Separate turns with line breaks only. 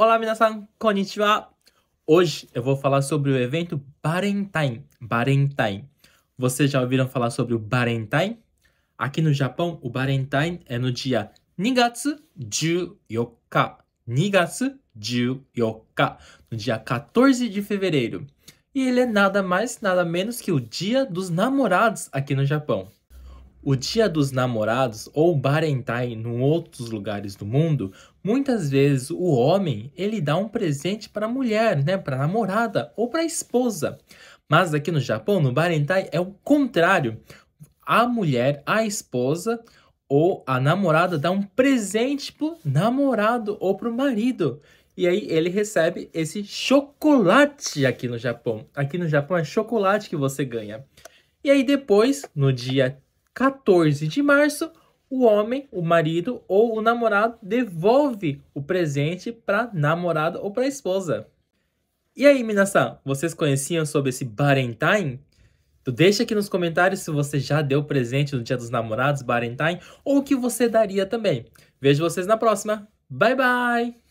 Olá, minasan, konnichiwa! Hoje eu vou falar sobre o evento Barentine. Barentine. Vocês já ouviram falar sobre o Barentine? Aqui no Japão, o Barentine é no dia 2 2月14日. No dia 14 de fevereiro. E ele é nada mais, nada menos que o dia dos namorados aqui no Japão. O Dia dos Namorados ou Barrentai, em outros lugares do mundo, muitas vezes o homem ele dá um presente para a mulher, né, para a namorada ou para a esposa. Mas aqui no Japão, no Barrentai, é o contrário. A mulher, a esposa ou a namorada dá um presente pro namorado ou pro marido. E aí ele recebe esse chocolate aqui no Japão. Aqui no Japão é chocolate que você ganha. E aí depois, no dia 14 de março, o homem, o marido ou o namorado devolve o presente para namorada ou para esposa. E aí, Minasan, vocês conheciam sobre esse Barentine? Então deixa aqui nos comentários se você já deu presente no Dia dos Namorados, Barentine, ou o que você daria também. Vejo vocês na próxima. Bye bye!